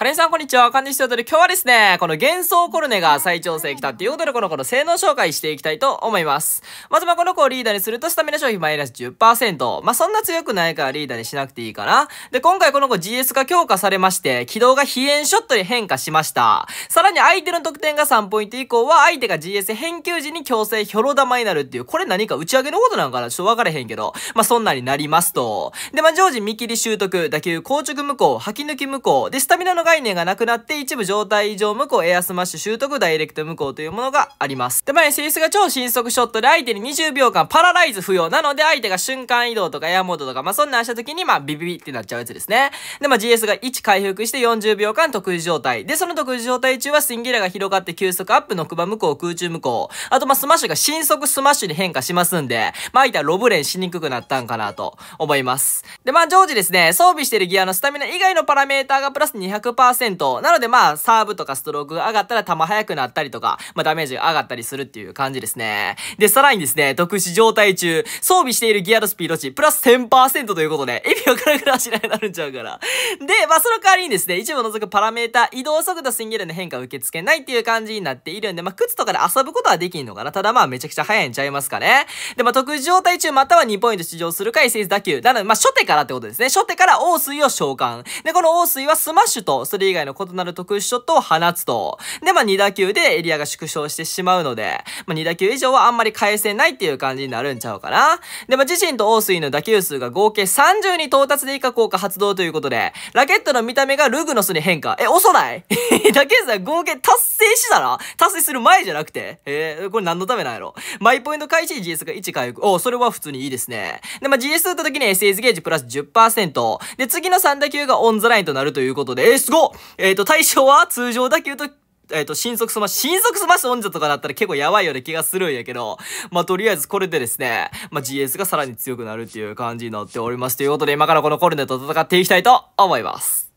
カレンさんこんにちは、カンディスということで今日はですね、この幻想コルネが再調整来たっていうことでこの子の性能紹介していきたいと思います。まずまこの子をリーダーにするとスタミナ消費マイナス10%。まあ、そんな強くないからリーダーにしなくていいかな。で、今回この子 GS が強化されまして、軌道が非炎ショットに変化しました。さらに相手の得点が3ポイント以降は相手が GS 返球時に強制ヒョロ玉になるっていう、これ何か打ち上げのことなのかなちょっとわからへんけど。まあ、そんなになりますと。で、ま常時見切り習得、打球硬直無効、吐き抜き無効、で、スタミナの概念がなくなって一部状態異常無効エアスマッシュ習得ダイレクト無効というものがあります。手前性質が超新速ショットで相手に20秒間パラライズ不要なので相手が瞬間移動とかエアモードとかまあそんなんした時にまあビビビってなっちゃうやつですね。でまあ GS が1回復して40秒間特殊状態。でその特殊状態中はスインギラが広がって急速アップのクバ無効空中無効。あとまあスマッシュが新速スマッシュに変化しますんで、まあ相手はロブレンしにくくなったんかなと思います。でまあ常時ですね、装備してるギアのスタミナ以外のパラメーターがプラス200% 14%。なのでまあ、サーブとかストローク上がったら球速くなったりとか、まあダメージが上がったりするっていう感じですね。で、さらにですね、特殊状態中、装備しているギアのスピード値、プラス1000%ということで、意味わからなく走らなくなるんちゃうから。で、まあその代わりにですね、一部除くパラメータ、移動速度、スイングルの変化を受け付けないっていう感じになっているんで、まあ靴とかで遊ぶことはできんのかな。ただまあめちゃくちゃ速いんちゃいますかね。で、まあ特殊状態中または2ポイント出場するか、SS 打球。なので、まあ初手からってことですね。初手から王水を召喚。で、この王水はスマッシュとそれ以外の異なる特殊ショットを放つと。で、まあ、2打球でエリアが縮小してしまうので、まあ、2打球以上はあんまり返せないっていう感じになるんちゃうかな。で、まあ、自身とオースイの打球数が合計30に到達で以下効果発動ということで、ラケットの見た目がルグノスに変化。え、遅ない 打球数は合計達成したら達成する前じゃなくて。えー、これ何のためなんやろマイポイント開始 GS が1回復。おそれは普通にいいですね。で、まあ、GS 打った時に SS ゲージプラス10%。で、次の3打球がオンザラインとなるということで、えー、すごいの、えっ、ー、と、対象は通常打球と、えっ、ー、と、新速スマッシュ、新速スマッシュ音者とかだったら結構やばいような気がするんやけど、まあ、とりあえずこれでですね、まあ、GS がさらに強くなるっていう感じになっております。ということで、今からこのコルネと戦っていきたいと思います。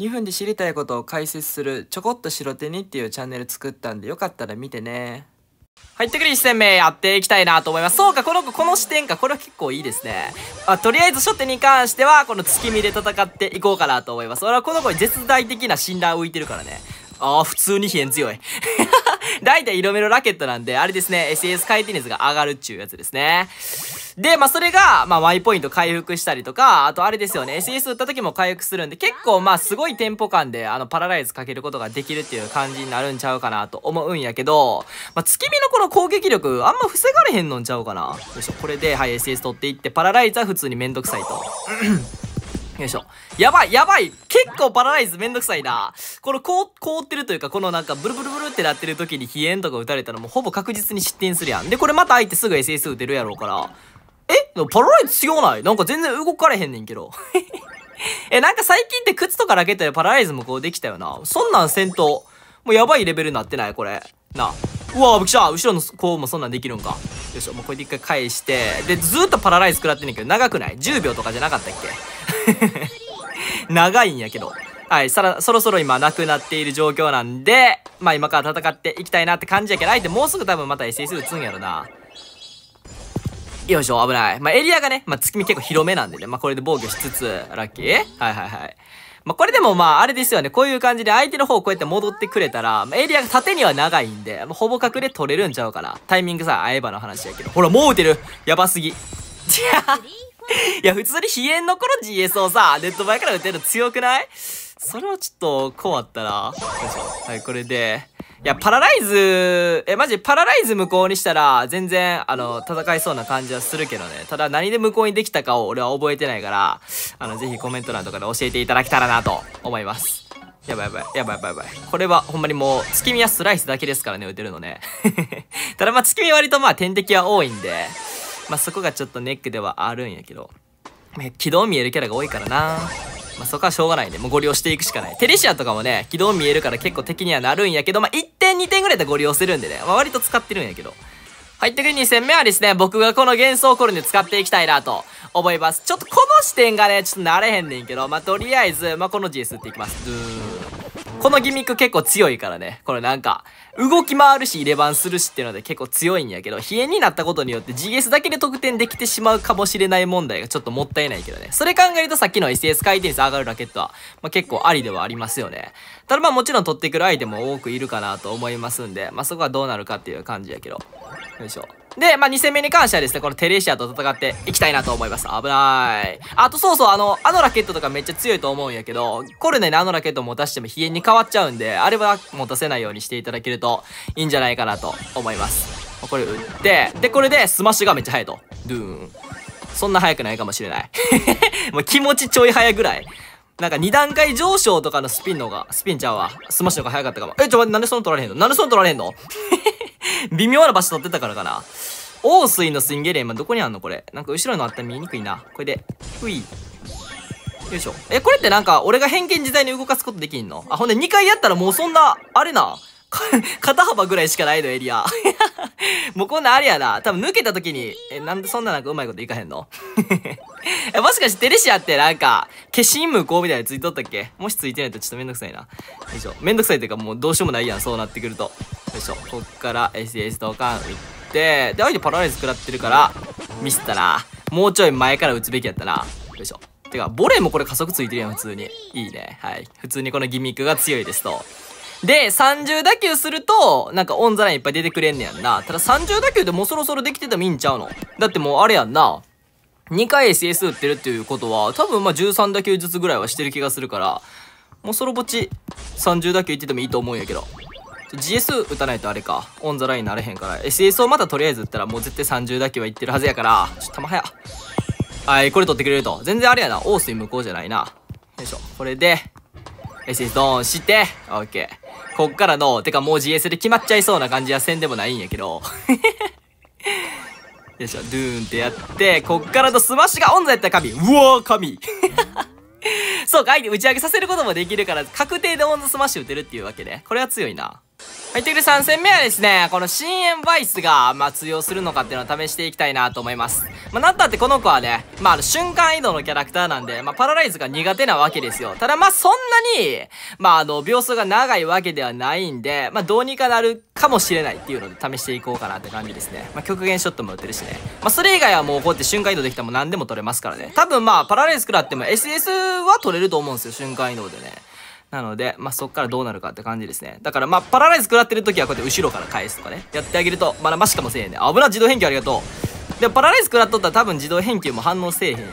2分で知りたいことを解説するちょこっと白手にっていうチャンネル作ったんでよかったら見てね。入ってくる1戦目やっていきたいなと思います。そうか、この子、この視点か。これは結構いいですね。あ、とりあえず初手に関しては、この月見で戦っていこうかなと思います。俺はこの子に絶大的な信頼を浮いてるからね。ああ、普通に飛燕強い。大体色目のラケットなんで、あれですね、SS 回転率が上がるっちゅうやつですね。で、まあ、それが、まあ、Y ポイント回復したりとか、あとあれですよね、SS 打った時も回復するんで、結構、まあ、すごいテンポ感で、あの、パラライズかけることができるっていう感じになるんちゃうかなと思うんやけど、まあ、月見のこの攻撃力、あんま防がれへんのんちゃうかな。よいしょ、これで、はい、SS 取っていって、パラライズは普通にめんどくさいと。よいしょ。やばい、やばい結構パラライズめんどくさいな。この凍、凍ってるというか、このなんかブルブルブルってなってる時に飛炎とか打たれたらもうほぼ確実に失点するやん。で、これまた相手すぐ SS 打てるやろうから、えパラライズ強ないなんか全然動かれへんねんけど。え、なんか最近って靴とかラケットでパラライズもこうできたよな。そんなん戦闘。もうやばいレベルになってないこれ。なあ。うわー、来た後ろの子もそんなんできるんか。よいしょ、もうこれで一回返して。で、ずっとパラライズ食らってんねんけど、長くない ?10 秒とかじゃなかったっけ 長いんやけど。はい、さら、そろそろ今なくなっている状況なんで、まあ今から戦っていきたいなって感じやけど、相手もうすぐ多分また SS 打つんやろな。よいしょ、危ない。まあ、エリアがね、まあ、月見結構広めなんでね。まあ、これで防御しつつ、ラッキーはいはいはい。まあ、これでもまあ、あれですよね。こういう感じで相手の方をこうやって戻ってくれたら、まあ、エリアが縦には長いんで、まあ、ほぼ角で取れるんちゃうかな。タイミングさ、合えばの話やけど。ほら、もう打てるやばすぎ。いや、普通に飛燕の頃 GS をさ、ネット前から打てるの強くないそれはちょっと、困ったら。よいしょ。はい、これで。いや、パラライズ、え、マジパラライズ無効にしたら、全然、あの、戦いそうな感じはするけどね。ただ、何で無効にできたかを俺は覚えてないから、あの、ぜひコメント欄とかで教えていただけたらなと思います。やばいやばい、やばいやばいやばい。これはほんまにもう、月見はスライスだけですからね、打てるのね。ただまあ、月見割とまあ、天敵は多いんで、まあそこがちょっとネックではあるんやけど。軌道見えるキャラが多いからな。まあそこはしょうがないね。もうご利用していくしかない。テレシアとかもね、軌道見えるから結構敵にはなるんやけど、まあ2点ぐらいでご利用せるんでね、まあ、割と使ってるんやけど。入ってくる2戦目はですね、僕がこの幻想コルネ使っていきたいなと思います。ちょっとこの視点がね、ちょっと慣れへんねんけど、まあ、とりあえず、まあ、この GS 打っていきます。ドゥーン。このギミック結構強いからね。これなんか、動き回るし、入れ番するしっていうので結構強いんやけど、飛炎になったことによって GS だけで得点できてしまうかもしれない問題がちょっともったいないけどね。それ考えるとさっきの SS 回転数上がるラケットは、まあ、結構ありではありますよね。ただまあもちろん取ってくる相手も多くいるかなと思いますんで、まあ、そこはどうなるかっていう感じやけど。よいしょ。で、まあ、2戦目に関してはですね、このテレシアと戦っていきたいなと思います。危ない。あと、そうそう、あの、あのラケットとかめっちゃ強いと思うんやけど、コルネにあのラケットを持たしても飛炎に変わっちゃうんで、あれは持たせないようにしていただけるといいんじゃないかなと思います。これ打って、で、これでスマッシュがめっちゃ速いと。ドゥーン。そんな速くないかもしれない。もう気持ちちょい速いぐらい。なんか2段階上昇とかのスピンの方が、スピンちゃうわ。スマッシュの方が速かったかも。え、ちょ、待って、なんでその取られへんのなんでその取られへんの 微妙な場所取ってたからかな。王水の水ンエリア今どこにあんのこれ。なんか後ろのあったら見えにくいな。これで。ふい。よいしょ。え、これってなんか俺が偏見自在に動かすことできんのあ、ほんで2回やったらもうそんな、あれな。肩幅ぐらいしかないのエリア。もうこんなあれやな。多分抜けた時に、え、なんでそんななんかうまいこといかへんの え、もしかしてテレシアってなんか、消し無効みたいなのついとったっけもしついてないとちょっとめんどくさいな。よいしょ。めんどくさいっていうかもうどうしようもないやん、そうなってくると。よいしょこっから SS ドカン打ってで相手パラライズ食らってるからミスったなもうちょい前から打つべきやったなよいしょてかボレーもこれ加速ついてるやん普通にいいねはい普通にこのギミックが強いですとで、30打球すると、なんかオンザラインいっぱい出てくれんねやんな。ただ30打球でもうそろそろできてたい見んちゃうの。だってもうあれやんな。2回 SS 打ってるっていうことは、多分まあ13打球ずつぐらいはしてる気がするから、もうそろぼち30打球いっててもいいと思うんやけど。GS 打たないとあれか。オンザラインなれへんから。SS をまたとりあえず打ったらもう絶対30だけはいってるはずやから。ちょっと玉や。はい、これ取ってくれると。全然あれやな。オースイ向こうじゃないな。よいしょ。これで、SS ドーンして、オッケー。こっからの、てかもう GS で決まっちゃいそうな感じはせんでもないんやけど。よいしょ、ドゥーンってやって、こっからのスマッシュがオンザやったら神。うわー神 そうか、相手打ち上げさせることもできるから、確定でオンザスマッシュ打てるっていうわけで、ね。これは強いな。はい、というで3戦目はですね、この深淵バイスが、まあ、通用するのかっていうのを試していきたいなと思います。まあ、なったってこの子はね、まあ、の、瞬間移動のキャラクターなんで、まあ、パラライズが苦手なわけですよ。ただ、まあ、そんなに、まあ、あの、秒数が長いわけではないんで、まあ、どうにかなるかもしれないっていうので試していこうかなって感じですね。まあ、極限ショットも打ってるしね。まあ、それ以外はもうこうやって瞬間移動できたらもう何でも取れますからね。多分まあ、パラライズ食らっても SS は取れると思うんですよ、瞬間移動でね。なので、まあ、そっからどうなるかって感じですね。だから、まあ、パラライズ食らってる時はこうやって後ろから返すとかね。やってあげると、まだマシかもせえへんね。危な、自動返球ありがとう。でも、パラライズ食らっとったら多分自動返球も反応せえへんよね。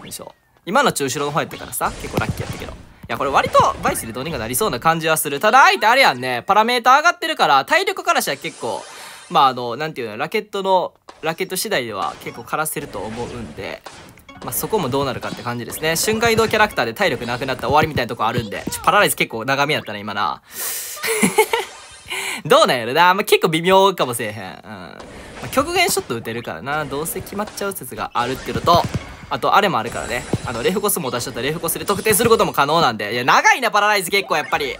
よいしょ。今の中後ろの方やったからさ、結構ラッキーやったけど。いや、これ割とバイスでどうにかなりそうな感じはする。ただ、相手あれやんね、パラメーター上がってるから、体力からしたら結構、まあ、あの、なんていうの、ラケットの、ラケット次第では結構枯らせると思うんで、まあ、そこもどうなるかって感じですね。瞬間移動キャラクターで体力なくなった終わりみたいなとこあるんで、ちょパラライズ結構長めやったね、今な。どうなんやろな、まあ、結構微妙かもしれへん。うん。まあ、極限ショット打てるからな、どうせ決まっちゃう説があるっていうのと、あと、あれもあるからね。あの、レフコスも出しちゃったらレフコスで特定することも可能なんで。いや、長いな、パラライズ結構、やっぱり。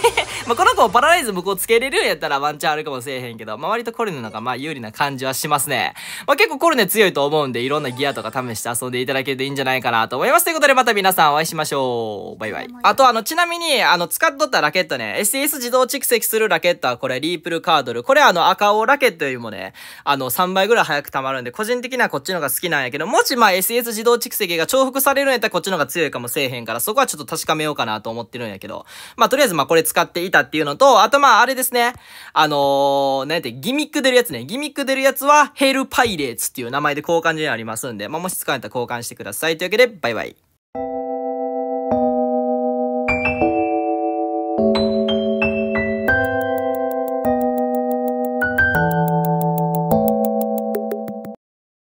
まあこの子をパラライズ向こうつけれるんやったらワンチャンあるかもしれへんけど、まあ割とコルネのがまあ有利な感じはしますね。まあ結構コルネ強いと思うんで、いろんなギアとか試して遊んでいただけるといいんじゃないかなと思います。ということでまた皆さんお会いしましょう。バイバイ。あとあの、ちなみに、あの、使っとったラケットね、SS 自動蓄積するラケットはこれ、リープルカードル。これあの、赤尾ラケットよりもね、あの、3倍ぐらい早く溜まるんで、個人的にはこっちのが好きなんやけど、もしまあ SS 自動蓄積が重複されるんやったらこっちのが強いかもせえへんから、そこはちょっと確かめようかなと思ってるんやけど、まあとりあえずまあこれ使っていたっていうのと、あとまああれですね。あのー、なんて、ギミック出るやつね。ギミック出るやつは、ヘルパイレーツっていう名前で交換所にありますんで、まあもし使われたら交換してください。というわけで、バイバイ。